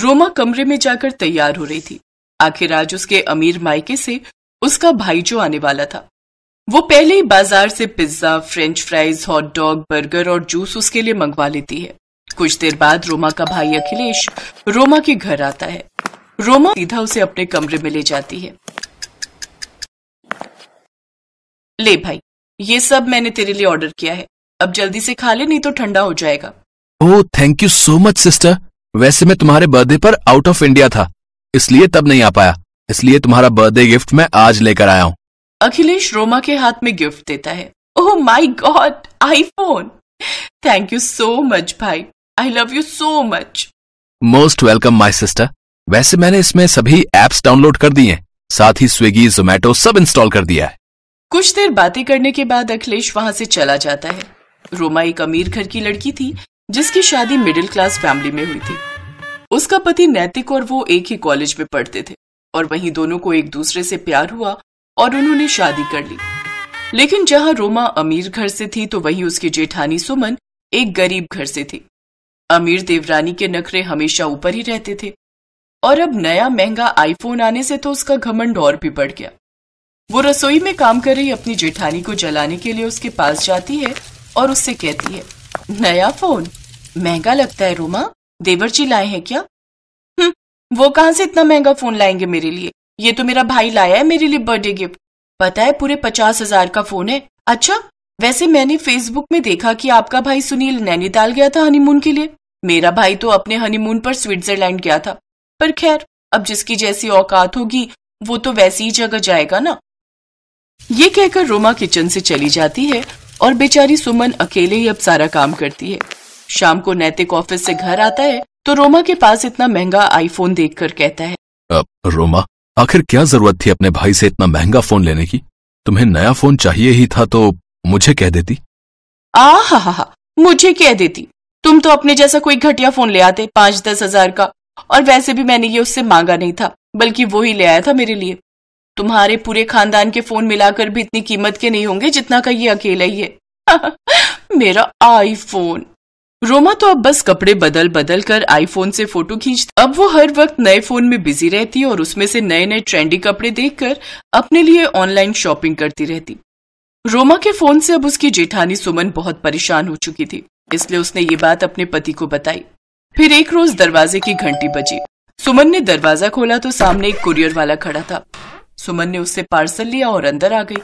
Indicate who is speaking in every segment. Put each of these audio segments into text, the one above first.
Speaker 1: रोमा कमरे में जाकर तैयार हो रही थी आखिर आज उसके अमीर मायके से उसका भाई जो आने वाला था वो पहले ही बाजार से pizza French fries hot dog burger और जूस उसके लिए मंगवा लेती है कुछ देर बाद रोमा का भाई अखिलेश रोमा के घर आता है रोमा सीधा उसे अपने कमरे में ले जाती है ले भाई ये सब मैंने तेरे लिए ऑर्डर किया है अब जल्दी से खा ले नहीं तो ठंडा हो जाएगा
Speaker 2: oh thank you so much sister वैसे मैं तुम्हारे बर्थडे पर आउट ऑफ इंडिया था इसलिए तब नहीं आ पाया इसलिए तुम्हारा बर्थडे गिफ्ट मैं आज लेकर आया हूँ
Speaker 1: अखिलेश रोमा के हाथ में गिफ्ट देता है oh my God iPhone thank you so much भाई I love you so much
Speaker 2: most welcome my sister वैसे मैंने इसमें सभी एप्स डाउनलोड कर दिए साथ ही स्विगी जोमेटो सब इंस्टॉल कर दिया है
Speaker 1: कुछ देर बातें करने के बाद अखिलेश वहाँ से चला जाता है रोमा एक अमीर घर की लड़की थी जिसकी शादी मिडिल क्लास फैमिली में हुई थी उसका पति नैतिक और वो एक ही कॉलेज में पढ़ते थे और वहीं दोनों को एक दूसरे से प्यार हुआ और उन्होंने शादी कर ली लेकिन जहां रोमा अमीर घर से थी तो वहीं उसकी जेठानी सुमन एक गरीब घर से थी अमीर देवरानी के नखरे हमेशा ऊपर ही रहते थे और अब नया महंगा आईफोन आने से तो उसका घमंड और भी बढ़ गया वो रसोई में काम कर रही अपनी जेठानी को जलाने के लिए उसके पास जाती है और उससे कहती है नया फोन महंगा लगता है रोमा देवर जी लाए हैं क्या हम्म, वो कहाँ से इतना महंगा फोन लाएंगे मेरे लिए ये तो मेरा भाई लाया है मेरे लिए बर्थडे गिफ्ट पता है पूरे पचास हजार का फोन है अच्छा वैसे मैंने फेसबुक में देखा कि आपका भाई सुनील नैनीताल गया था हनीमून के लिए मेरा भाई तो अपने हनीमून पर स्विट्जरलैंड गया था पर खैर अब जिसकी जैसी औकात होगी वो तो वैसी ही जगह जाएगा ना ये कहकर रोमा किचन से चली जाती है और बेचारी सुमन अकेले ही अब सारा काम करती है शाम को नैतिक ऑफिस से घर आता है तो रोमा के पास इतना महंगा आईफोन देखकर कहता है
Speaker 2: अब रोमा आखिर क्या जरूरत थी अपने भाई से इतना महंगा फोन लेने की तुम्हें नया फोन चाहिए ही था तो मुझे कह देती
Speaker 1: आ हा हा हा मुझे कह देती तुम तो अपने जैसा कोई घटिया फोन ले आते पांच दस हजार का और वैसे भी मैंने ये उससे मांगा नहीं था बल्कि वो ही ले आया था मेरे लिए तुम्हारे पूरे खानदान के फोन मिलाकर भी इतनी कीमत के नहीं होंगे जितना का ये अकेला ही है मेरा आईफोन रोमा तो अब बस कपड़े बदल बदल कर आईफोन से फोटो खींचती अब वो हर वक्त नए फोन में बिजी रहती और उसमें से नए नए ट्रेंडी कपड़े देखकर अपने लिए ऑनलाइन शॉपिंग करती रहती रोमा के फोन से अब उसकी जेठानी सुमन बहुत परेशान हो चुकी थी इसलिए उसने ये बात अपने पति को बताई फिर एक रोज दरवाजे की घंटी बजी सुमन ने दरवाजा खोला तो सामने एक कुरियर वाला खड़ा था सुमन ने उससे पार्सल लिया और अंदर आ गई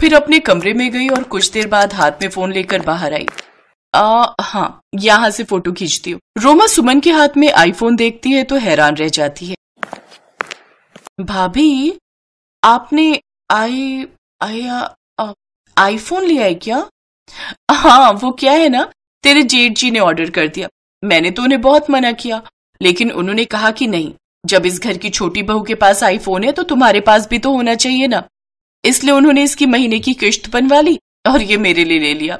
Speaker 1: फिर अपने कमरे में गई और कुछ देर बाद हाथ में फोन लेकर बाहर आई आ, हाँ यहाँ से फोटो खींचती हूँ रोमा सुमन के हाथ में आईफोन देखती है तो हैरान रह जाती है भाभी आपने आई आई आईफोन लिया है क्या हाँ वो क्या है ना तेरे जेठ जी ने ऑर्डर कर दिया मैंने तो उन्हें बहुत मना किया लेकिन उन्होंने कहा कि नहीं जब इस घर की छोटी बहू के पास आईफोन है तो तुम्हारे पास भी तो होना चाहिए ना इसलिए उन्होंने इसकी महीने की किश्त बनवा ली और ये मेरे लिए ले लिया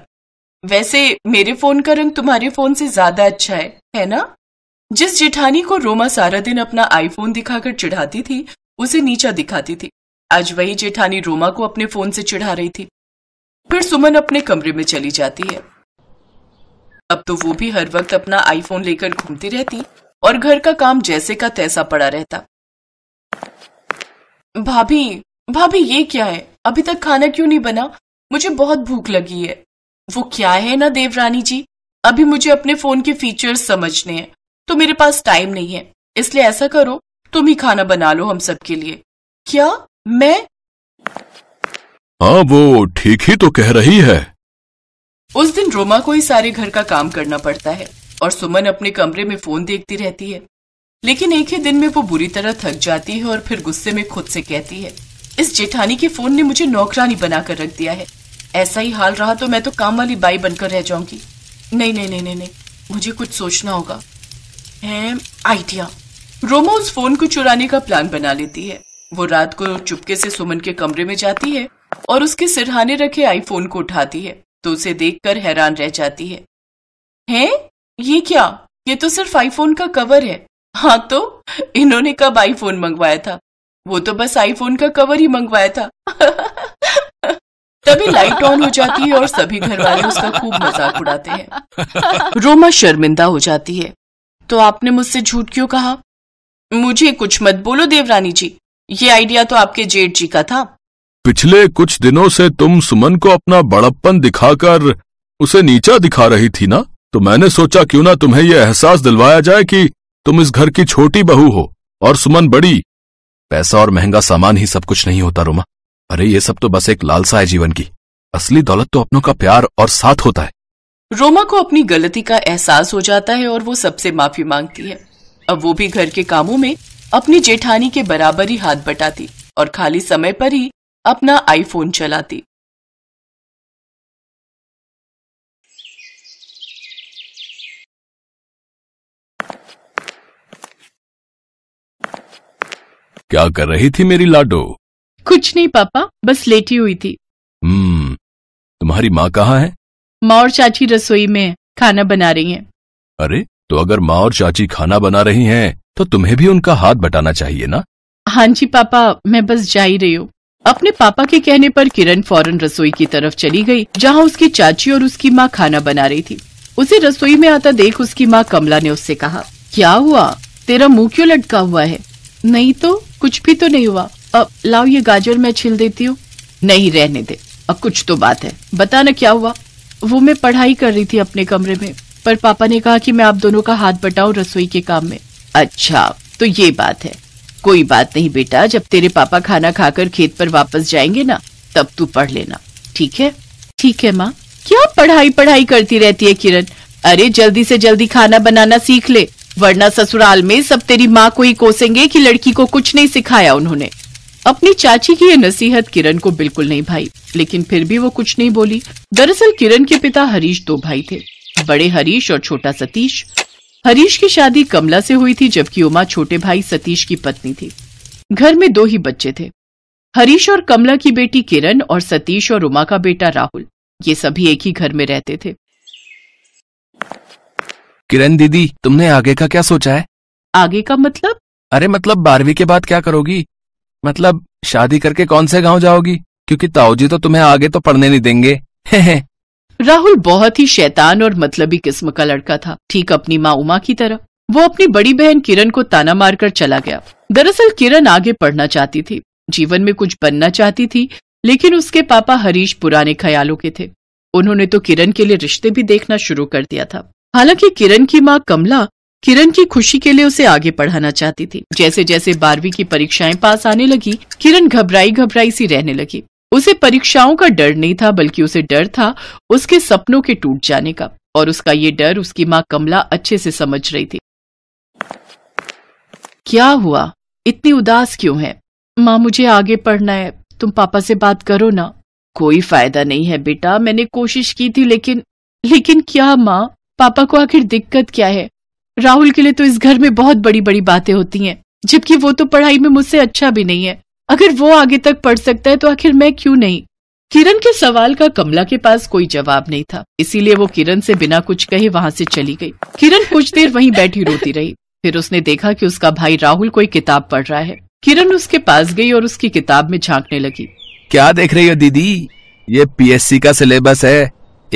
Speaker 1: वैसे मेरे फोन का रंग तुम्हारे फोन से ज्यादा अच्छा है है ना जिस जिठानी को रोमा सारा दिन अपना आईफोन दिखाकर चिढ़ाती थी उसे नीचा दिखाती थी आज वही जेठानी रोमा को अपने फोन से चिढ़ा रही थी फिर सुमन अपने कमरे में चली जाती है अब तो वो भी हर वक्त अपना आईफोन लेकर घूमती रहती और घर का काम जैसे का तैसा पड़ा रहता भाभी भाभी ये क्या है अभी तक खाना क्यों नहीं बना मुझे बहुत भूख लगी है वो क्या है ना देवरानी जी अभी मुझे अपने फोन के फीचर्स समझने हैं तो मेरे पास टाइम नहीं है इसलिए ऐसा करो तुम ही खाना बना लो हम सबके लिए क्या मैं
Speaker 2: हाँ वो ठीक ही तो कह रही है
Speaker 1: उस दिन रोमा को ही सारे घर का काम करना पड़ता है और सुमन अपने कमरे में फोन देखती रहती है लेकिन एक ही दिन में वो बुरी तरह थक जाती है और फिर गुस्से में खुद से कहती है इस जेठानी के फोन ने मुझे नौकरानी बनाकर रख दिया है ऐसा ही हाल रहा तो मैं तो काम वाली बाई बनकर रह जाऊंगी नहीं नहीं नहीं नहीं मुझे कुछ सोचना होगा है आइडिया रोमा उस फोन को चुराने का प्लान बना लेती है वो रात को चुपके से सुमन के कमरे में जाती है और उसके सिरहाने रखे आईफोन को उठाती है तो उसे देखकर हैरान रह जाती है हैं ये क्या ये तो सिर्फ आईफोन का कवर है हाँ तो इन्होंने कब आईफोन मंगवाया था वो तो बस आईफोन का कवर ही मंगवाया था तभी लाइट ऑन हो जाती है और सभी घर वाले उसका खूब मजाक उड़ाते हैं रोमा शर्मिंदा हो जाती है तो आपने मुझसे झूठ क्यों कहा मुझे कुछ मत बोलो देवरानी जी ये आइडिया तो आपके जेठ जी का था
Speaker 2: पिछले कुछ दिनों से तुम सुमन को अपना बड़प्पन दिखाकर उसे नीचा दिखा रही थी ना तो मैंने सोचा क्यों ना तुम्हें यह एहसास दिलवाया जाए कि तुम इस घर की छोटी बहू हो और सुमन बड़ी पैसा और महंगा सामान ही सब कुछ नहीं होता रोमा अरे ये सब तो बस एक लालसा है जीवन की असली दौलत तो अपनों का प्यार और साथ होता है
Speaker 1: रोमा को अपनी गलती का एहसास हो जाता है और वो सबसे माफी मांगती है अब वो भी घर के कामों में अपनी जेठानी के बराबर ही हाथ बटाती और खाली समय पर ही अपना आईफोन चलाती
Speaker 2: क्या कर रही थी मेरी लाडो
Speaker 1: कुछ नहीं पापा बस लेटी हुई थी
Speaker 2: हम्म तुम्हारी माँ कहाँ है
Speaker 1: माँ और चाची रसोई में खाना बना रही हैं।
Speaker 2: अरे तो अगर माँ और चाची खाना बना रही हैं, तो तुम्हें भी उनका हाथ बटाना चाहिए ना
Speaker 1: हाँ जी पापा मैं बस जा ही रही हूँ अपने पापा के कहने पर किरण फौरन रसोई की तरफ चली गई जहाँ उसकी चाची और उसकी माँ खाना बना रही थी उसे रसोई में आता देख उसकी माँ कमला ने उससे कहा क्या हुआ तेरा मुँह क्यों लटका हुआ है नहीं तो कुछ भी तो नहीं हुआ अब लाओ ये गाजर मैं छील देती हूँ नहीं रहने दे अब कुछ तो बात है बता ना क्या हुआ वो मैं पढ़ाई कर रही थी अपने कमरे में पर पापा ने कहा कि मैं आप दोनों का हाथ बटाऊ रसोई के काम में अच्छा तो ये बात है कोई बात नहीं बेटा जब तेरे पापा खाना खाकर खेत पर वापस जाएंगे ना तब तू पढ़ लेना ठीक है ठीक है माँ क्या पढ़ाई पढ़ाई करती रहती है किरण अरे जल्दी से जल्दी खाना बनाना सीख ले वरना ससुराल में सब तेरी माँ को ही कोसेंगे कि लड़की को कुछ नहीं सिखाया उन्होंने अपनी चाची की यह नसीहत किरण को बिल्कुल नहीं भाई लेकिन फिर भी वो कुछ नहीं बोली दरअसल किरण के पिता हरीश दो भाई थे बड़े हरीश और छोटा सतीश हरीश की शादी कमला से हुई थी जबकि उमा छोटे भाई सतीश की पत्नी थी घर में दो ही बच्चे थे हरीश और कमला की बेटी किरण और सतीश और उमा का बेटा राहुल ये सभी एक ही घर में रहते थे
Speaker 2: किरण दीदी तुमने आगे का क्या सोचा है
Speaker 1: आगे का मतलब
Speaker 2: अरे मतलब बारहवीं के बाद क्या करोगी मतलब शादी करके कौन से गांव जाओगी क्योंकि ताऊजी तो तुम्हें आगे तो पढ़ने नहीं देंगे
Speaker 1: राहुल बहुत ही शैतान और मतलबी किस्म का लड़का था ठीक अपनी माँ उमा की तरह वो अपनी बड़ी बहन किरण को ताना मारकर चला गया दरअसल किरण आगे पढ़ना चाहती थी जीवन में कुछ बनना चाहती थी लेकिन उसके पापा हरीश पुराने ख्यालों के थे उन्होंने तो किरण के लिए रिश्ते भी देखना शुरू कर दिया था हालांकि किरण की माँ कमला किरण की खुशी के लिए उसे आगे पढ़ाना चाहती थी जैसे जैसे बारहवीं की परीक्षाएं पास आने लगी किरण घबराई घबराई सी रहने लगी उसे परीक्षाओं का डर नहीं था बल्कि उसे डर था उसके सपनों के टूट जाने का और उसका ये डर उसकी माँ कमला अच्छे से समझ रही थी क्या हुआ इतनी उदास क्यों है माँ मुझे आगे पढ़ना है तुम पापा से बात करो ना कोई फायदा नहीं है बेटा मैंने कोशिश की थी लेकिन लेकिन क्या माँ पापा को आखिर दिक्कत क्या है राहुल के लिए तो इस घर में बहुत बड़ी बड़ी बातें होती हैं जबकि वो तो पढ़ाई में मुझसे अच्छा भी नहीं है अगर वो आगे तक पढ़ सकता है तो आखिर मैं क्यों नहीं किरण के सवाल का कमला के पास कोई जवाब नहीं था इसीलिए वो किरण से बिना कुछ कहे वहाँ से चली गई किरण कुछ देर वहीं बैठी रोती रही फिर उसने देखा कि उसका भाई राहुल कोई किताब पढ़ रहा है किरण उसके पास गई और उसकी किताब में झांकने लगी
Speaker 2: क्या देख रही हो दीदी ये पीएससी का सिलेबस है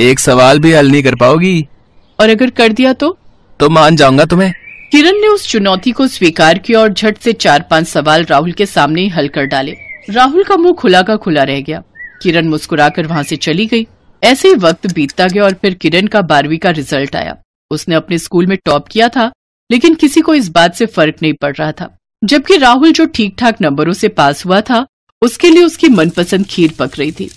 Speaker 2: एक सवाल भी हल नहीं कर पाओगी और अगर कर दिया तो तो मान जाऊंगा तुम्हें
Speaker 1: किरण ने उस चुनौती को स्वीकार किया और झट से चार पांच सवाल राहुल के सामने ही हल कर डाले राहुल का मुंह खुला का खुला रह गया किरण मुस्कुराकर वहां से चली गई ऐसे ही वक्त बीतता गया और फिर किरण का बारहवीं का रिजल्ट आया उसने अपने स्कूल में टॉप किया था लेकिन किसी को इस बात से फर्क नहीं पड़ रहा था जबकि राहुल जो ठीक ठाक नंबरों से पास हुआ था उसके लिए उसकी मनपसंद खीर पक रही थी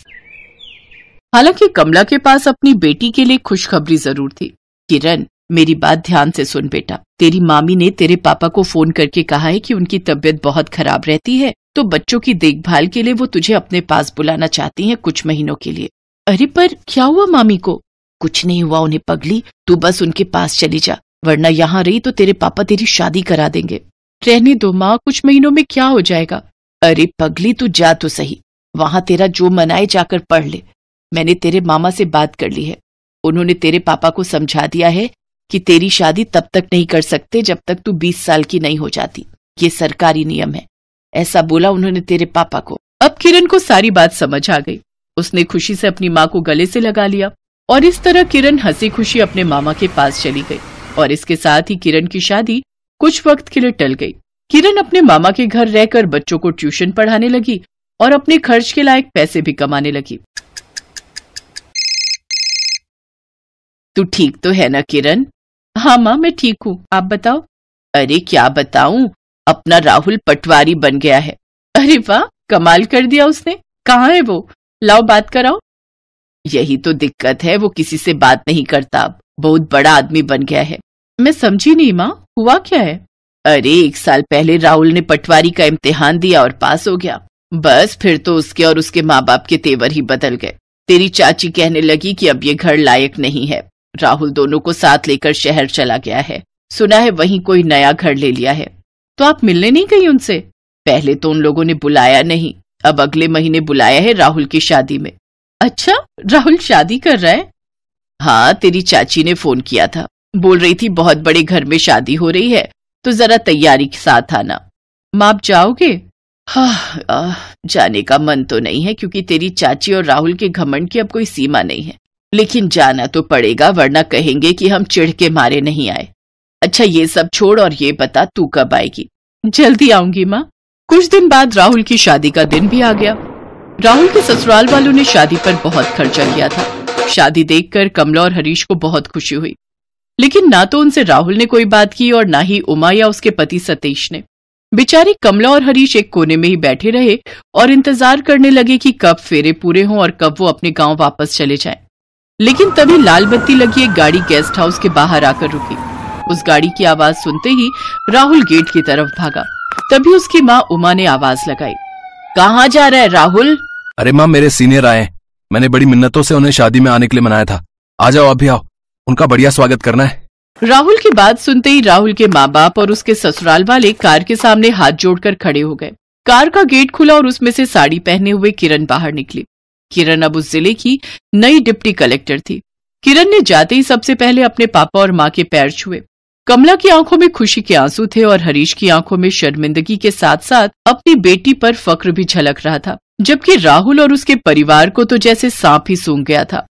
Speaker 1: हालांकि कमला के पास अपनी बेटी के लिए खुशखबरी जरूर थी किरण मेरी बात ध्यान से सुन बेटा तेरी मामी ने तेरे पापा को फोन करके कहा है कि उनकी तबीयत बहुत खराब रहती है तो बच्चों की देखभाल के लिए वो तुझे अपने पास बुलाना चाहती हैं कुछ महीनों के लिए अरे पर क्या हुआ मामी को कुछ नहीं हुआ उन्हें पगली तू बस उनके पास चली जा वरना यहाँ रही तो तेरे पापा तेरी शादी करा देंगे रहने दो माँ कुछ महीनों में क्या हो जाएगा अरे पगली तू जा तो सही वहाँ तेरा जो मनाए जाकर पढ़ ले मैंने तेरे मामा से बात कर ली है उन्होंने तेरे पापा को समझा दिया है कि तेरी शादी तब तक नहीं कर सकते जब तक तू बीस साल की नहीं हो जाती ये सरकारी नियम है ऐसा बोला उन्होंने तेरे पापा को अब किरण को सारी बात समझ आ गई उसने खुशी से अपनी माँ को गले से लगा लिया और इस तरह किरण हंसी खुशी अपने मामा के पास चली गई और इसके साथ ही किरण की शादी कुछ वक्त के लिए टल गई किरण अपने मामा के घर रहकर बच्चों को ट्यूशन पढ़ाने लगी और अपने खर्च के लायक पैसे भी कमाने लगी तू ठीक तो है ना किरण हाँ माँ मैं ठीक हूँ आप बताओ अरे क्या बताऊ अपना राहुल पटवारी बन गया है अरे वाह कमाल कर दिया उसने कहाँ है वो लाओ बात कराओ यही तो दिक्कत है वो किसी से बात नहीं करता अब बहुत बड़ा आदमी बन गया है मैं समझी नहीं माँ हुआ क्या है अरे एक साल पहले राहुल ने पटवारी का इम्तिहान दिया और पास हो गया बस फिर तो उसके और उसके माँ बाप के तेवर ही बदल गए तेरी चाची कहने लगी कि अब ये घर लायक नहीं है राहुल दोनों को साथ लेकर शहर चला गया है सुना है वहीं कोई नया घर ले लिया है तो आप मिलने नहीं गई उनसे पहले तो उन लोगों ने बुलाया नहीं अब अगले महीने बुलाया है राहुल की शादी में अच्छा राहुल शादी कर रहा है हाँ तेरी चाची ने फोन किया था बोल रही थी बहुत बड़े घर में शादी हो रही है तो जरा तैयारी के साथ आना माप आप जाओगे हाँ आ, जाने का मन तो नहीं है क्योंकि तेरी चाची और राहुल के घमंड की अब कोई सीमा नहीं है लेकिन जाना तो पड़ेगा वरना कहेंगे कि हम चिढ़ के मारे नहीं आए अच्छा ये सब छोड़ और ये बता तू कब आएगी जल्दी आऊंगी माँ कुछ दिन बाद राहुल की शादी का दिन भी आ गया राहुल के ससुराल वालों ने शादी पर बहुत खर्चा किया था शादी देखकर कमला और हरीश को बहुत खुशी हुई लेकिन ना तो उनसे राहुल ने कोई बात की और ना ही उमा या उसके पति सतीश ने बेचारी कमला और हरीश एक कोने में ही बैठे रहे और इंतजार करने लगे कि कब फेरे पूरे हों और कब वो अपने गांव वापस चले जाएं। लेकिन तभी लाल बत्ती लगी एक गाड़ी गेस्ट हाउस के बाहर आकर रुकी उस गाड़ी की आवाज सुनते ही राहुल गेट की तरफ भागा तभी उसकी माँ उमा ने आवाज लगाई कहाँ जा रहा है राहुल
Speaker 2: अरे माँ मेरे सीनियर आए मैंने बड़ी मिन्नतों से उन्हें शादी में आने के लिए मनाया था आ जाओ अभी आओ उनका बढ़िया स्वागत करना है
Speaker 1: राहुल की बात सुनते ही राहुल के माँ बाप और उसके ससुराल वाले कार के सामने हाथ जोड़कर खड़े हो गए कार का गेट खुला और उसमें से साड़ी पहने हुए किरण बाहर निकली किरण अब उस जिले की नई डिप्टी कलेक्टर थी किरण ने जाते ही सबसे पहले अपने पापा और माँ के पैर छुए कमला की आंखों में खुशी के आंसू थे और हरीश की आंखों में शर्मिंदगी के साथ साथ अपनी बेटी पर फक्र भी झलक रहा था जबकि राहुल और उसके परिवार को तो जैसे सांप ही सूंघ गया था